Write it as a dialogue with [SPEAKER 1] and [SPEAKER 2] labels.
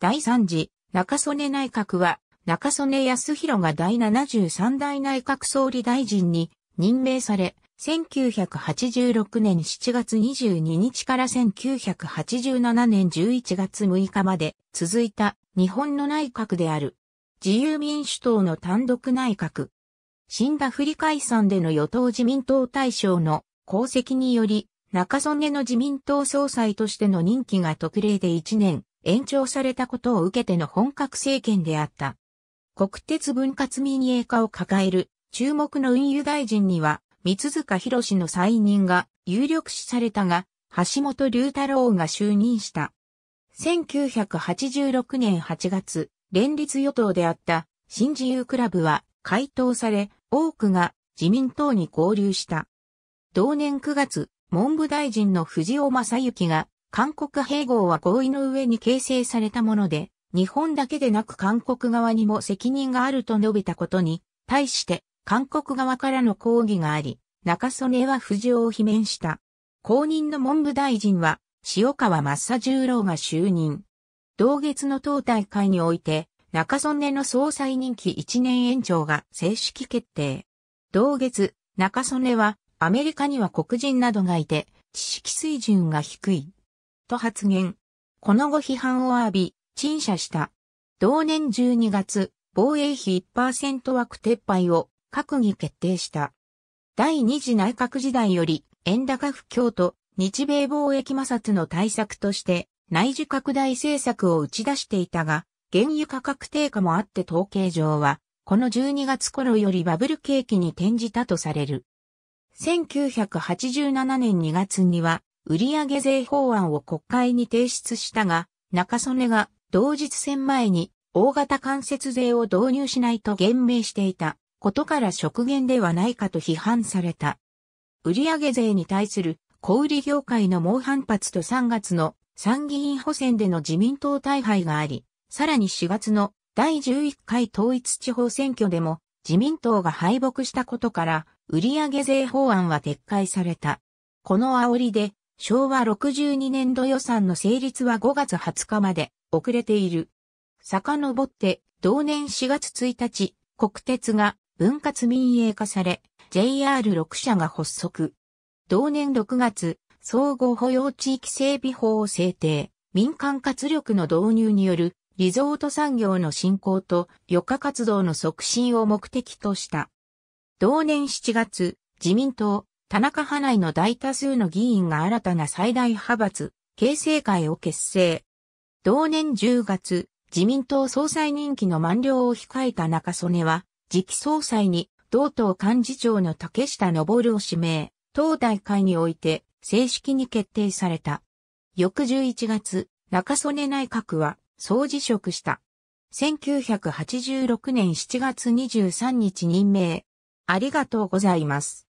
[SPEAKER 1] 第3次中曽根内閣は中曽根康弘が第73代内閣総理大臣に任命され、1986年7月22日から1987年11月6日まで続いた日本の内閣である。自由民主党の単独内閣。新田振り解散での与党自民党大賞の功績により、中曽根の自民党総裁としての任期が特例で1年、延長されたことを受けての本格政権であった。国鉄分割民営化を抱える注目の運輸大臣には、三塚博士の再任が有力視されたが、橋本龍太郎が就任した。1986年8月、連立与党であった新自由クラブは解党され、多くが自民党に合流した。同年9月、文部大臣の藤尾正幸が韓国併合は合意の上に形成されたもので、日本だけでなく韓国側にも責任があると述べたことに、対して韓国側からの抗議があり、中曽根は不条を罷免した。公認の文部大臣は、塩川正十郎が就任。同月の党大会において、中曽根の総裁任期1年延長が正式決定。同月、中曽根は、アメリカには黒人などがいて、知識水準が低い。と発言。この後批判を浴び、陳謝した。同年12月、防衛費1%枠撤廃を閣議決定した。第二次内閣時代より、円高不況と日米貿易摩擦の対策として、内需拡大政策を打ち出していたが、原油価格低下もあって統計上は、この12月頃よりバブル景気に転じたとされる。1987年2月には、売上税法案を国会に提出したが、中曽根が同日戦前に大型間接税を導入しないと言明していたことから職限ではないかと批判された。売上税に対する小売業界の猛反発と3月の参議院補選での自民党大敗があり、さらに4月の第11回統一地方選挙でも自民党が敗北したことから売上税法案は撤回された。この煽りで昭和62年度予算の成立は5月20日まで遅れている。遡って同年4月1日、国鉄が分割民営化され、JR6 社が発足。同年6月、総合保養地域整備法を制定、民間活力の導入によるリゾート産業の振興と余暇活動の促進を目的とした。同年7月、自民党、田中派内の大多数の議員が新たな最大派閥、形成会を結成。同年10月、自民党総裁任期の満了を控えた中曽根は、次期総裁に同党幹事長の竹下登を指名、党大会において正式に決定された。翌11月、中曽根内閣は総辞職した。1986年7月23日任命。ありがとうございます。